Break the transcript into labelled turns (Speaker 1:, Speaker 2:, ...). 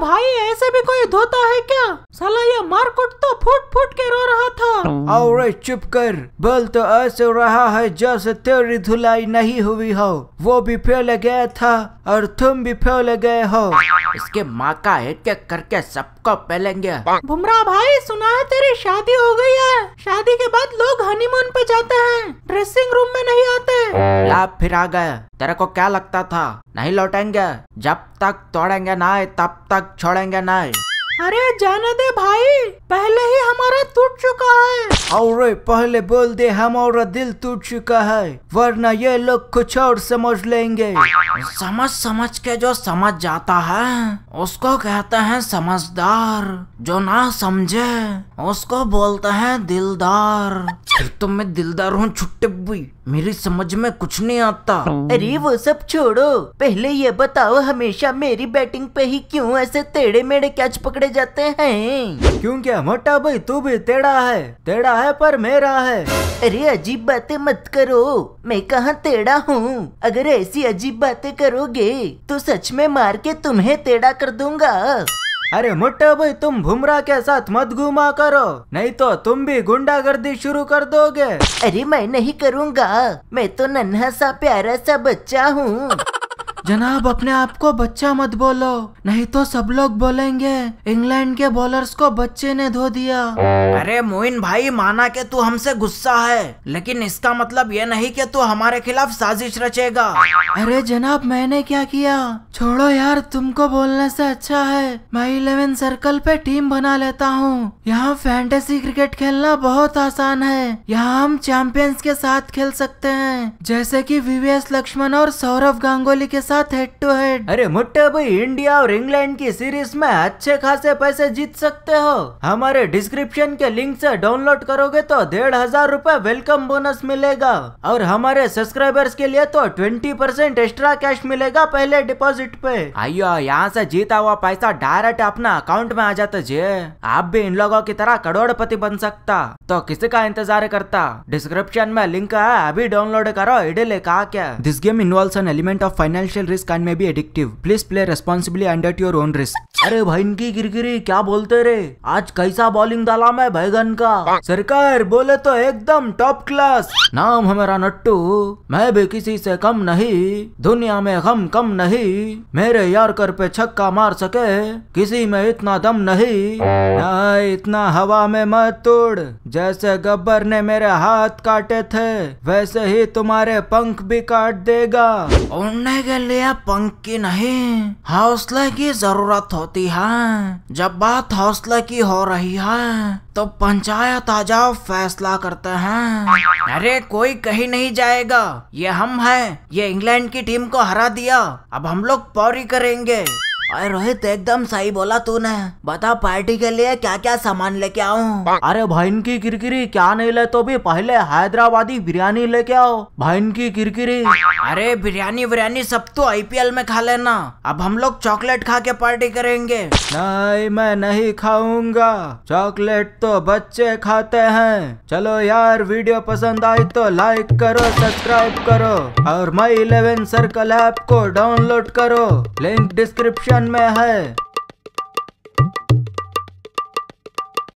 Speaker 1: भाई ऐसे भी कोई धोता है क्या साला ये मारकुट तो फूट फूट के रो रहा था
Speaker 2: और चुप कर बल तो ऐसे रहा है जैसे तेरी धुलाई नहीं हुई हो वो भी फैल गया था और तुम भी फैल गए हो इसके माँ का एक एक करके सबको पहलेंगे
Speaker 1: बुमराह भाई सुना है तेरी शादी हो गई है शादी के बाद लोग हनीमून पे जाते हैं ड्रेसिंग रूम में नहीं आते या
Speaker 2: फिर आ गए तेरे को क्या लगता था नहीं लौटेंगे जब तक तोड़ेंगे ना तब तक छोड़ेंगे नहीं
Speaker 1: अरे जाने दे भाई पहले ही हमारा टूट चुका है
Speaker 2: और पहले बोल दे हमारा दिल टूट चुका है वरना ये लोग कुछ और समझ लेंगे समझ समझ के जो समझ जाता है उसको कहते हैं समझदार जो ना समझे उसको बोलता है दिलदार फिर तो मैं दिलदार हूँ छुट्टे बुई मेरी समझ में कुछ नहीं आता अरे वो सब छोड़ो पहले ये बताओ हमेशा मेरी बैटिंग पे ही क्यों ऐसे टेढ़े मेढ़े कैच पकड़े जाते हैं क्यों क्या मोटा भाई तू भी टेढ़ा है टेढ़ा है पर मेरा है अरे अजीब बातें मत करो मैं कहाँ टेढ़ा हूँ अगर ऐसी अजीब बातें करोगे तो सच में मार के तुम्हें टेढ़ा कर दूंगा अरे मुट्टा भाई तुम भुमरा के साथ मत घुमा करो नहीं तो तुम भी गुंडागर्दी शुरू कर दोगे अरे मैं नहीं करूँगा मैं तो नन्हा सा प्यारा सा बच्चा हूँ जनाब अपने आप को बच्चा मत बोलो नहीं तो सब लोग बोलेंगे इंग्लैंड के बॉलर्स को बच्चे ने धो दिया अरे मोइन भाई माना के तू हमसे गुस्सा है लेकिन इसका मतलब ये नहीं कि तू हमारे खिलाफ साजिश रचेगा अरे जनाब मैंने क्या किया छोड़ो यार तुमको बोलने से अच्छा है मैं इलेवन सर्कल पे टीम बना लेता हूँ यहाँ फैंटेसी क्रिकेट खेलना बहुत आसान है यहाँ हम चैंपियंस के साथ खेल सकते हैं जैसे कि वीवीएस लक्ष्मण और सौरभ गांगुली के साथ साथ हेड टू हेड अरे मुट्टे भाई इंडिया और इंग्लैंड की सीरीज में अच्छे खासे पैसे जीत सकते हो हमारे डिस्क्रिप्शन के लिंक से डाउनलोड करोगे तो डेढ़ हजार रूपए वेलकम बोनस मिलेगा और हमारे सब्सक्राइबर्स के लिए तो ट्वेंटी परसेंट एक्स्ट्रा कैश मिलेगा पहले डिपॉजिट पे आइयो यहाँ से जीता हुआ पैसा डायरेक्ट अपना अकाउंट में आ जाता जे आप भी इन लोगों की तरह करोड़पति बन सकता तो किसी का इंतजार करता डिस्क्रिप्शन में लिंक है अभी डाउनलोड करो ले कहा क्या this game involve an element of financial capital risk and may be addictive please play responsibly and at your own risk अरे भाई इनकी गिरगिरी क्या बोलते रे आज कैसा बॉलिंग डाला मैं बैगन का सरकार बोले तो एकदम टॉप क्लास नाम है मेरा नट्टू मैं भी किसी से कम नहीं दुनिया में हम कम नहीं मेरे यार कर पे छक्का मार सके किसी में इतना दम नहीं ना इतना हवा में मत तोड़ जैसे गब्बर ने मेरे हाथ काटे थे वैसे ही तुम्हारे पंख भी काट देगा उड़ने के लिए लिया पंख की नहीं हौसले की जरूरत होती है जब बात हौसले की हो रही है तो पंचायत आ जाओ फैसला करते हैं अरे कोई कहीं नहीं जाएगा ये हम हैं ये इंग्लैंड की टीम को हरा दिया अब हम लोग पौरी करेंगे अरे रोहित एकदम सही बोला तूने बता पार्टी के लिए क्या क्या सामान लेके आऊ अरे भाइन की किरकिरी क्या नहीं ले तो भी पहले हैदराबादी बिरयानी लेके आओ भाइन की किरकिरी अरे बिरयानी बिरयानी सब तो आईपीएल में खा लेना अब हम लोग चॉकलेट खा के पार्टी करेंगे नहीं मैं नहीं खाऊंगा चॉकलेट तो बच्चे खाते हैं चलो यार वीडियो पसंद आई तो लाइक करो सब्सक्राइब करो और माई इलेवन सर्कल ऐप को डाउनलोड करो लिंक डिस्क्रिप्शन में है